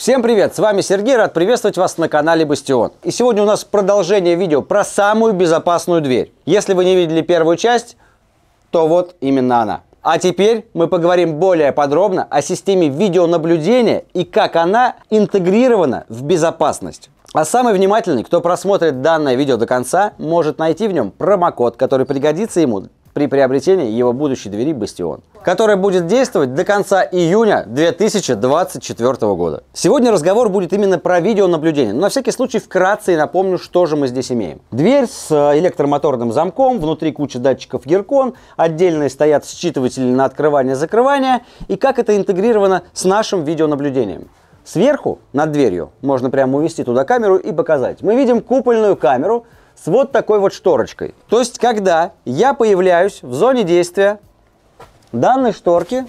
Всем привет, с вами Сергей, рад приветствовать вас на канале Бастион. И сегодня у нас продолжение видео про самую безопасную дверь. Если вы не видели первую часть, то вот именно она. А теперь мы поговорим более подробно о системе видеонаблюдения и как она интегрирована в безопасность. А самый внимательный, кто просмотрит данное видео до конца, может найти в нем промокод, который пригодится ему при приобретении его будущей двери «Бастион», которая будет действовать до конца июня 2024 года. Сегодня разговор будет именно про видеонаблюдение, но на всякий случай вкратце и напомню, что же мы здесь имеем. Дверь с э, электромоторным замком, внутри куча датчиков Геркон, отдельные стоят считыватели на открывание-закрывание и как это интегрировано с нашим видеонаблюдением. Сверху, над дверью, можно прямо увести туда камеру и показать. Мы видим купольную камеру, с вот такой вот шторочкой. То есть, когда я появляюсь в зоне действия данной шторки,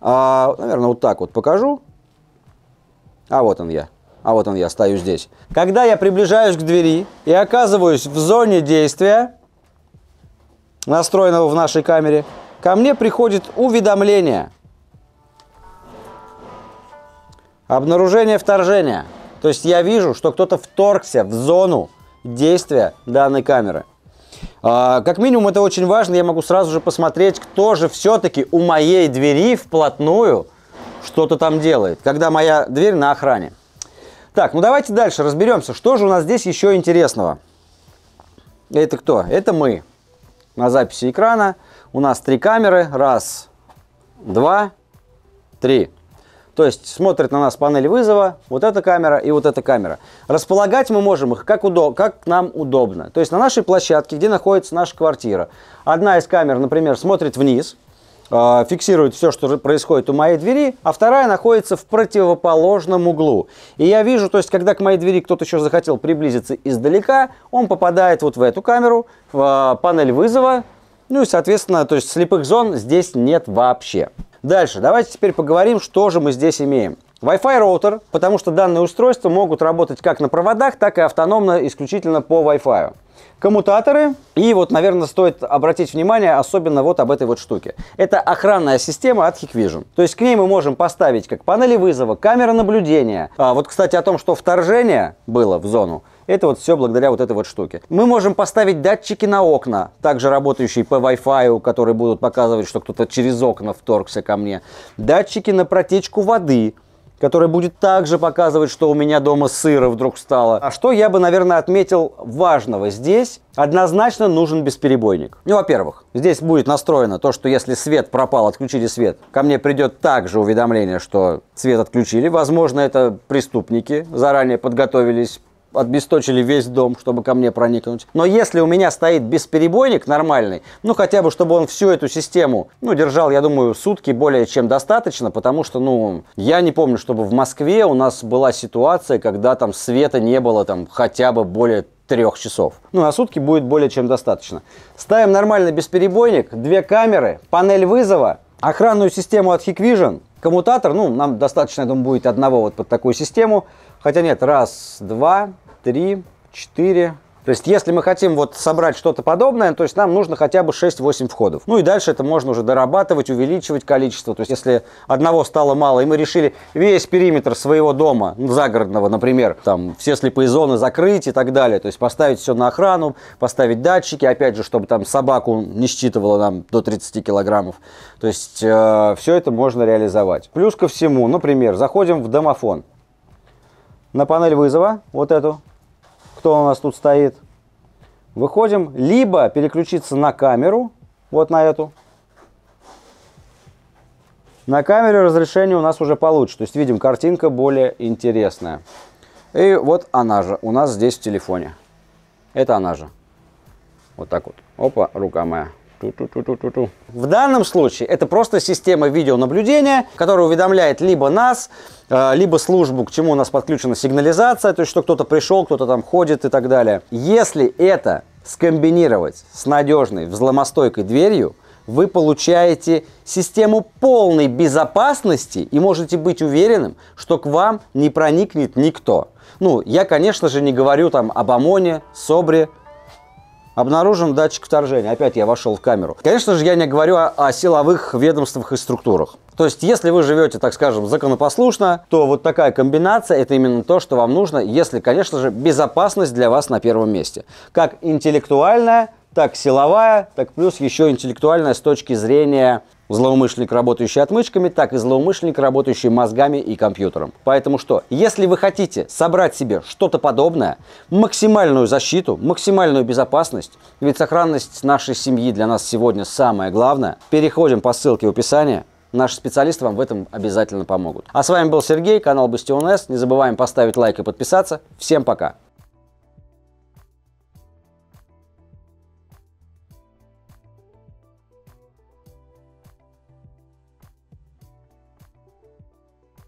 а, наверное, вот так вот покажу. А вот он я. А вот он я, стою здесь. Когда я приближаюсь к двери и оказываюсь в зоне действия, настроенного в нашей камере, ко мне приходит уведомление. Обнаружение вторжения. То есть я вижу, что кто-то вторгся в зону действия данной камеры. А, как минимум это очень важно, я могу сразу же посмотреть, кто же все-таки у моей двери вплотную что-то там делает, когда моя дверь на охране. Так, ну давайте дальше разберемся, что же у нас здесь еще интересного. Это кто? Это мы. На записи экрана у нас три камеры. Раз, два, три. То есть смотрит на нас панель вызова, вот эта камера и вот эта камера. Располагать мы можем их как, удоб как нам удобно. То есть на нашей площадке, где находится наша квартира, одна из камер, например, смотрит вниз, э, фиксирует все, что происходит у моей двери, а вторая находится в противоположном углу. И я вижу, то есть когда к моей двери кто-то еще захотел приблизиться издалека, он попадает вот в эту камеру, в э, панель вызова, ну и, соответственно, то есть слепых зон здесь нет вообще. Дальше, давайте теперь поговорим, что же мы здесь имеем. Wi-Fi роутер, потому что данные устройства могут работать как на проводах, так и автономно исключительно по Wi-Fi. Коммутаторы. И вот, наверное, стоит обратить внимание особенно вот об этой вот штуке. Это охранная система от Hikvision. То есть к ней мы можем поставить как панели вызова, камеры наблюдения. А, вот, кстати, о том, что вторжение было в зону, это вот все благодаря вот этой вот штуке. Мы можем поставить датчики на окна, также работающие по Wi-Fi, которые будут показывать, что кто-то через окна вторгся ко мне. Датчики на протечку воды, который будет также показывать, что у меня дома сыро вдруг стало. А что я бы, наверное, отметил важного здесь? Однозначно нужен бесперебойник. Ну, во-первых, здесь будет настроено то, что если свет пропал, отключили свет, ко мне придет также уведомление, что свет отключили. Возможно, это преступники заранее подготовились Отбесточили весь дом, чтобы ко мне проникнуть. Но если у меня стоит бесперебойник нормальный, ну хотя бы, чтобы он всю эту систему, ну, держал, я думаю, сутки более чем достаточно, потому что, ну, я не помню, чтобы в Москве у нас была ситуация, когда там света не было там хотя бы более трех часов. Ну, на сутки будет более чем достаточно. Ставим нормальный бесперебойник, две камеры, панель вызова, охранную систему от Hikvision, коммутатор, ну, нам достаточно, я думаю, будет одного вот под такую систему. Хотя нет, раз, два, три, четыре. То есть, если мы хотим вот собрать что-то подобное, то есть нам нужно хотя бы 6-8 входов. Ну и дальше это можно уже дорабатывать, увеличивать количество. То есть, если одного стало мало, и мы решили весь периметр своего дома, ну, загородного, например, там все слепые зоны закрыть и так далее, то есть поставить все на охрану, поставить датчики, опять же, чтобы там собаку не считывала нам до 30 килограммов. То есть, э, все это можно реализовать. Плюс ко всему, например, заходим в домофон. На панель вызова, вот эту, кто у нас тут стоит. Выходим, либо переключиться на камеру, вот на эту. На камере разрешение у нас уже получше, то есть видим, картинка более интересная. И вот она же у нас здесь в телефоне. Это она же. Вот так вот. Опа, рука моя. В данном случае это просто система видеонаблюдения, которая уведомляет либо нас, э, либо службу, к чему у нас подключена сигнализация, то есть что кто-то пришел, кто-то там ходит и так далее. Если это скомбинировать с надежной взломостойкой дверью, вы получаете систему полной безопасности и можете быть уверенным, что к вам не проникнет никто. Ну, я, конечно же, не говорю там об ОМОНе, СОБРе, обнаружен датчик вторжения. Опять я вошел в камеру. Конечно же, я не говорю о, о силовых ведомствах и структурах. То есть, если вы живете, так скажем, законопослушно, то вот такая комбинация – это именно то, что вам нужно, если, конечно же, безопасность для вас на первом месте. Как интеллектуальная, так силовая, так плюс еще интеллектуальная с точки зрения Злоумышленник, работающий отмычками, так и злоумышленник, работающий мозгами и компьютером. Поэтому что? Если вы хотите собрать себе что-то подобное, максимальную защиту, максимальную безопасность, ведь сохранность нашей семьи для нас сегодня самое главное, переходим по ссылке в описании, Наши специалисты вам в этом обязательно помогут. А с вами был Сергей, канал Бастион С. Не забываем поставить лайк и подписаться. Всем пока!